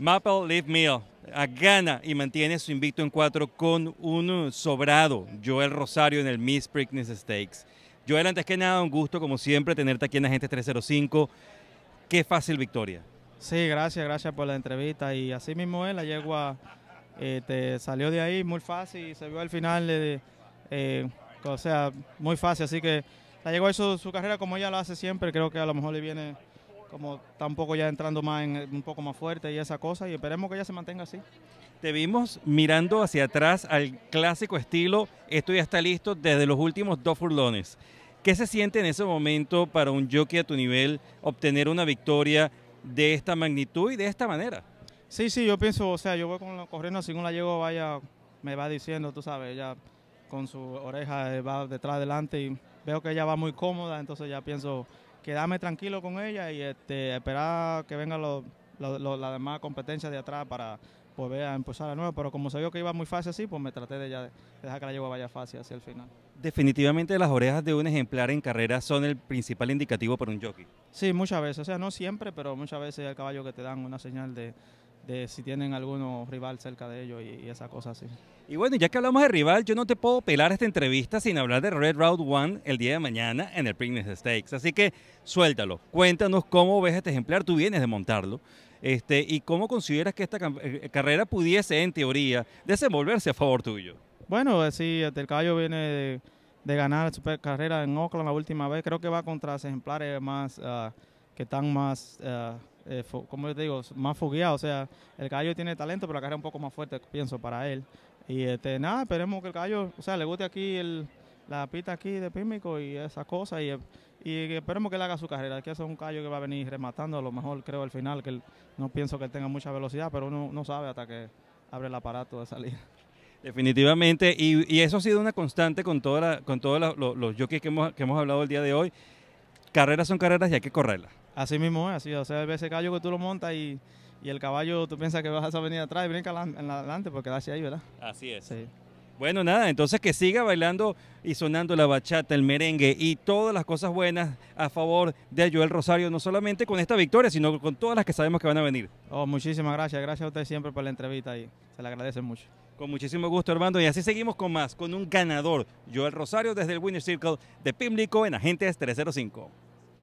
Maple Leaf Mill ah, gana y mantiene su invicto en cuatro con un sobrado, Joel Rosario en el Miss Preakness Stakes. Joel, antes que nada, un gusto como siempre tenerte aquí en la gente 305. Qué fácil victoria. Sí, gracias, gracias por la entrevista. Y así mismo él la yegua eh, salió de ahí muy fácil y se vio al final, eh, eh, o sea, muy fácil. Así que la yegua hizo su carrera como ella lo hace siempre. Creo que a lo mejor le viene como tampoco ya entrando más en, un poco más fuerte y esa cosa, y esperemos que ella se mantenga así. Te vimos mirando hacia atrás al clásico estilo, esto ya está listo desde los últimos dos furlones. ¿Qué se siente en ese momento para un jockey a tu nivel obtener una victoria de esta magnitud y de esta manera? Sí, sí, yo pienso, o sea, yo voy con la, corriendo, según la llego, vaya, me va diciendo, tú sabes, ella con su oreja eh, va detrás, adelante y veo que ella va muy cómoda, entonces ya pienso quedarme tranquilo con ella y este, esperar que vengan las demás competencias de atrás para volver a empezar de nuevo, Pero como se vio que iba muy fácil así, pues me traté de, dejar que la llevaba vaya fácil hacia el final. Definitivamente las orejas de un ejemplar en carrera son el principal indicativo para un jockey. Sí, muchas veces. O sea, no siempre, pero muchas veces el caballo que te dan una señal de, si tienen algunos rival cerca de ellos y, esa cosa así. Y bueno, ya que hablamos de rival, yo no te puedo pelar esta entrevista sin hablar de Red Route One el día de mañana en el Prince Stakes. Así que suéltalo, cuéntanos cómo ves este ejemplar, tú vienes de montarlo, este, y cómo consideras que esta eh, eh, carrera pudiese, en teoría, desenvolverse a favor tuyo. Bueno, eh, sí, el caballo viene de, ganar su carrera en Oakland la última vez. Creo que va contra los ejemplares más ah, que están más ah, eh, como digo, más fugueado, O sea, el callo tiene talento, pero la carrera es un poco más fuerte, pienso, para él. Y este, nada, esperemos que el callo, o sea, le guste aquí el, la pista aquí de Pímico y esas cosas. Y, esperemos que él haga su carrera. Que es un callo que va a venir rematando, a lo mejor creo al final, que no pienso que tenga mucha velocidad, pero uno no sabe hasta que abre el aparato de salir. Definitivamente, y, eso ha sido una constante con, toda con todos los jockeys que hemos, que hemos hablado el día de hoy carreras son carreras y hay que correrlas. Así mismo es, así. O sea, ese callo que tú lo montas y, el caballo tú piensas que vas a venir atrás y brinca en adelante porque hacia ahí, ¿verdad? Así es. Bueno, nada, entonces que siga bailando y sonando la bachata, el merengue y todas las cosas buenas a favor de Joel Rosario, no solamente con esta victoria, sino con todas las que sabemos que van a venir. Oh, muchísimas gracias, gracias a usted siempre por la entrevista y se le agradece mucho. Con muchísimo gusto, Armando. Y así seguimos con más, con un ganador. Joel Rosario desde el Winner Circle de Pimlico en Agentes 305.